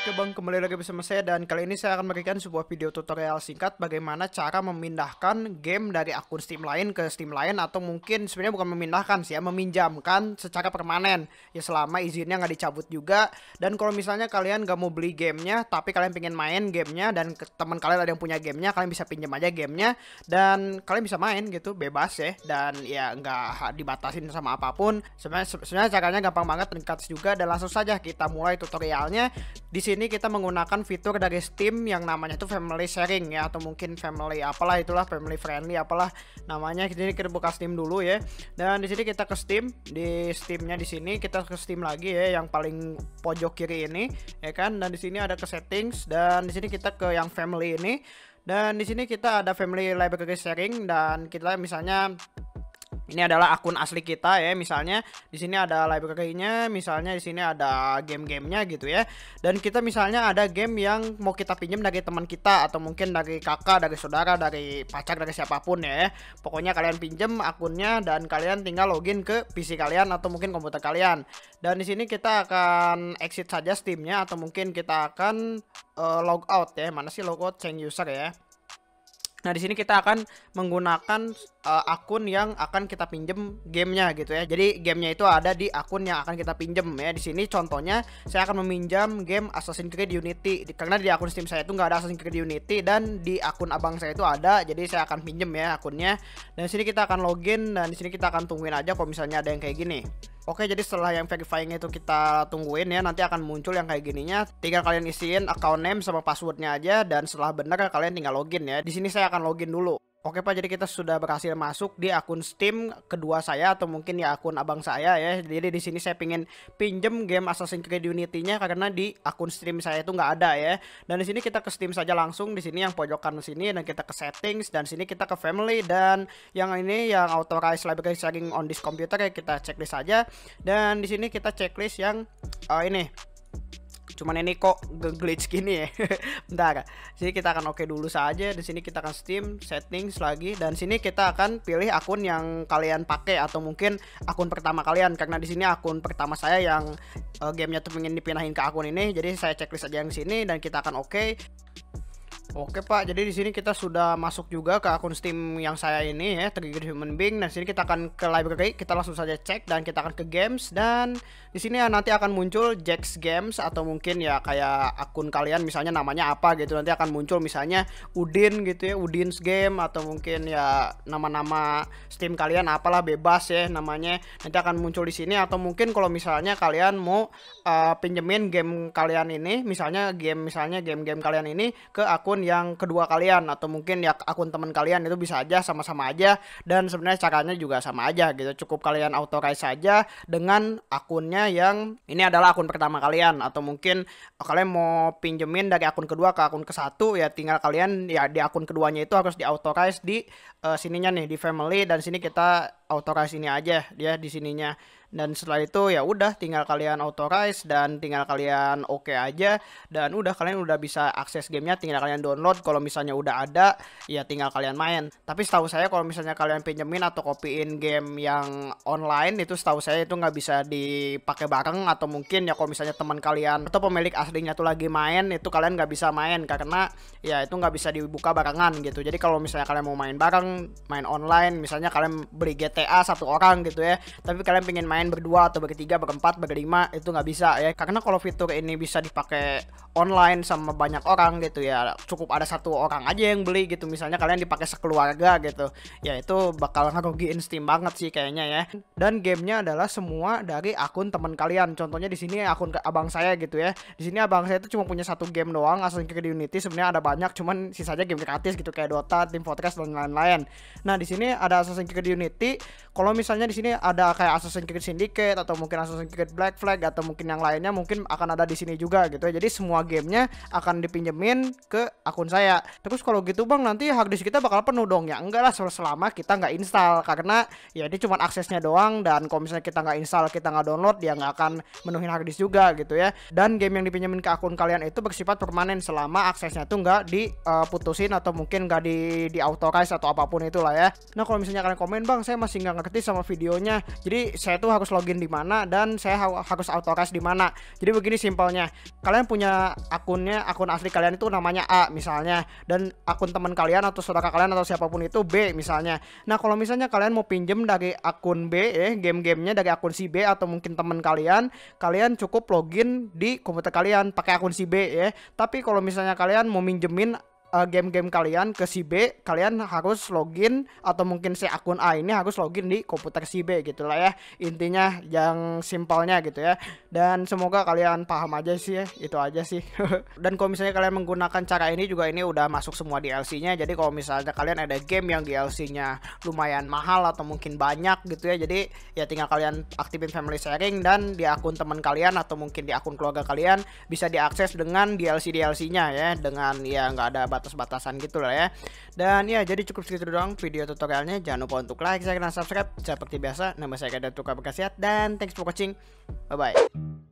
Oke bang, kembali lagi bersama saya dan kali ini saya akan memberikan sebuah video tutorial singkat bagaimana cara memindahkan game dari akun Steam lain ke Steam lain atau mungkin sebenarnya bukan memindahkan sih ya, meminjamkan secara permanen ya selama izinnya nggak dicabut juga dan kalau misalnya kalian nggak mau beli gamenya tapi kalian pengen main gamenya dan teman kalian ada yang punya gamenya kalian bisa pinjam aja gamenya dan kalian bisa main gitu bebas ya dan ya nggak dibatasin sama apapun sebenarnya sebenarnya caranya gampang banget ringkas juga dan langsung saja kita mulai tutorialnya di sini kita menggunakan fitur dari Steam yang namanya itu family sharing ya atau mungkin family apalah itulah family friendly apalah namanya. Jadi kita buka Steam dulu ya. Dan di sini kita ke Steam, di Steamnya di sini kita ke Steam lagi ya yang paling pojok kiri ini ya kan. Dan di sini ada ke settings dan di sini kita ke yang family ini. Dan di sini kita ada family library sharing dan kita misalnya ini adalah akun asli kita ya misalnya di sini ada library-nya misalnya di sini ada game-gamenya gitu ya dan kita misalnya ada game yang mau kita pinjam dari teman kita atau mungkin dari kakak dari saudara dari pacar dari siapapun ya pokoknya kalian pinjam akunnya dan kalian tinggal login ke PC kalian atau mungkin komputer kalian dan di sini kita akan exit saja Steamnya atau mungkin kita akan uh, log out ya mana sih log out change user ya Nah, di sini kita akan menggunakan uh, akun yang akan kita pinjem gamenya gitu ya. Jadi gamenya itu ada di akun yang akan kita pinjem ya. Di sini contohnya saya akan meminjam game Assassin's Creed Unity karena di akun Steam saya itu nggak ada Assassin's Creed Unity dan di akun abang saya itu ada. Jadi saya akan pinjem ya akunnya. Dan di sini kita akan login dan di sini kita akan tungguin aja kalau misalnya ada yang kayak gini. Oke jadi setelah yang verifying itu kita tungguin ya nanti akan muncul yang kayak gininya tinggal kalian isiin account name sama passwordnya aja dan setelah benar kalian tinggal login ya di sini saya akan login dulu Oke Pak, jadi kita sudah berhasil masuk di akun Steam kedua saya atau mungkin ya akun abang saya ya. Jadi di sini saya pingin pinjem game Assassin's Creed Unity-nya karena di akun Steam saya itu nggak ada ya. Dan di sini kita ke Steam saja langsung di sini yang pojok kanan sini dan kita ke settings dan sini kita ke family dan yang ini yang authorized library sharing on this computer ya kita checklist saja. Dan di sini kita checklist yang uh, ini Cuman ini kok glitch gini ya. Bentar. Jadi kita akan oke okay dulu saja. Di sini kita akan Steam settings lagi dan sini kita akan pilih akun yang kalian pakai atau mungkin akun pertama kalian karena di sini akun pertama saya yang uh, gamenya tuh ingin dipindahin ke akun ini. Jadi saya checklist aja yang sini dan kita akan oke. Okay. Oke Pak, jadi di sini kita sudah masuk juga ke akun Steam yang saya ini ya, Trigger Human Being. Nah, dan sini kita akan ke library, kita langsung saja cek dan kita akan ke games dan di sini ya nanti akan muncul Jax Games atau mungkin ya kayak akun kalian misalnya namanya apa gitu. Nanti akan muncul misalnya Udin gitu ya, Udin's Game atau mungkin ya nama-nama Steam kalian apalah bebas ya namanya. Nanti akan muncul di sini atau mungkin kalau misalnya kalian mau uh, pinjemin game kalian ini, misalnya game misalnya game-game kalian ini ke akun akun yang kedua kalian atau mungkin ya akun teman kalian itu bisa aja sama-sama aja dan sebenarnya caranya juga sama aja gitu cukup kalian authorize saja dengan akunnya yang ini adalah akun pertama kalian atau mungkin oh, kalian mau pinjemin dari akun kedua ke akun ke satu ya tinggal kalian ya di akun keduanya itu harus di authorize di uh, sininya nih di family dan sini kita authorize ini aja dia ya, di sininya dan setelah itu ya udah tinggal kalian authorize dan tinggal kalian oke okay aja dan udah kalian udah bisa akses gamenya tinggal kalian download kalau misalnya udah ada ya tinggal kalian main tapi setahu saya kalau misalnya kalian pinjemin atau copyin game yang online itu setahu saya itu nggak bisa dipakai bareng atau mungkin ya kalau misalnya teman kalian atau pemilik aslinya tuh lagi main itu kalian nggak bisa main karena ya itu nggak bisa dibuka barengan gitu jadi kalau misalnya kalian mau main bareng main online misalnya kalian beli GTA satu orang gitu ya tapi kalian pengen main main berdua atau bertiga berempat berlima itu nggak bisa ya karena kalau fitur ini bisa dipakai online sama banyak orang gitu ya cukup ada satu orang aja yang beli gitu misalnya kalian dipakai sekeluarga gitu ya itu bakal ngerugiin Steam banget sih kayaknya ya dan gamenya adalah semua dari akun teman kalian contohnya di sini akun abang saya gitu ya di sini abang saya itu cuma punya satu game doang Assassin's Creed Unity sebenarnya ada banyak cuman sisanya game gratis gitu kayak Dota, Team Fortress dan lain-lain. Nah, di sini ada Assassin's Creed Unity. Kalau misalnya di sini ada kayak Assassin's Creed Syndicate atau mungkin Assassin's Creed Black Flag atau mungkin yang lainnya mungkin akan ada di sini juga gitu ya. Jadi semua gamenya akan dipinjemin ke akun saya. Terus kalau gitu bang nanti harddisk kita bakal penuh dong ya? Enggak lah selama kita nggak install karena ya ini cuma aksesnya doang dan kalau misalnya kita nggak install kita nggak download dia nggak akan menuhin harddisk juga gitu ya. Dan game yang dipinjemin ke akun kalian itu bersifat permanen selama aksesnya tuh nggak diputusin eh, atau mungkin nggak di di authorize atau apapun itulah ya. Nah kalau misalnya kalian komen bang saya masih nggak ngerti sama videonya jadi saya tuh harus login di mana dan saya ha harus authorize di mana. Jadi begini simpelnya. Kalian punya akunnya, akun asli kalian itu namanya A misalnya dan akun teman kalian atau saudara kalian atau siapapun itu B misalnya. Nah, kalau misalnya kalian mau pinjem dari akun B eh game-gamenya dari akun si B atau mungkin teman kalian, kalian cukup login di komputer kalian pakai akun si B ya. Tapi kalau misalnya kalian mau minjemin game eh, game-game kalian ke si B kalian harus login atau mungkin si akun A ini harus login di komputer si B gitu lah ya intinya yang simpelnya gitu ya dan semoga kalian paham aja sih ya itu aja sih dan kalau misalnya kalian menggunakan cara ini juga ini udah masuk semua DLC nya jadi kalau misalnya kalian ada game yang DLC nya lumayan mahal atau mungkin banyak gitu ya jadi ya tinggal kalian aktifin family sharing dan di akun teman kalian atau mungkin di akun keluarga kalian bisa diakses dengan DLC DLC nya ya dengan ya nggak ada batas-batasan gitu lah ya dan ya jadi cukup segitu doang video tutorialnya jangan lupa untuk like, share, dan subscribe seperti biasa nama saya Kedatuka Bekasiat dan thanks for watching bye bye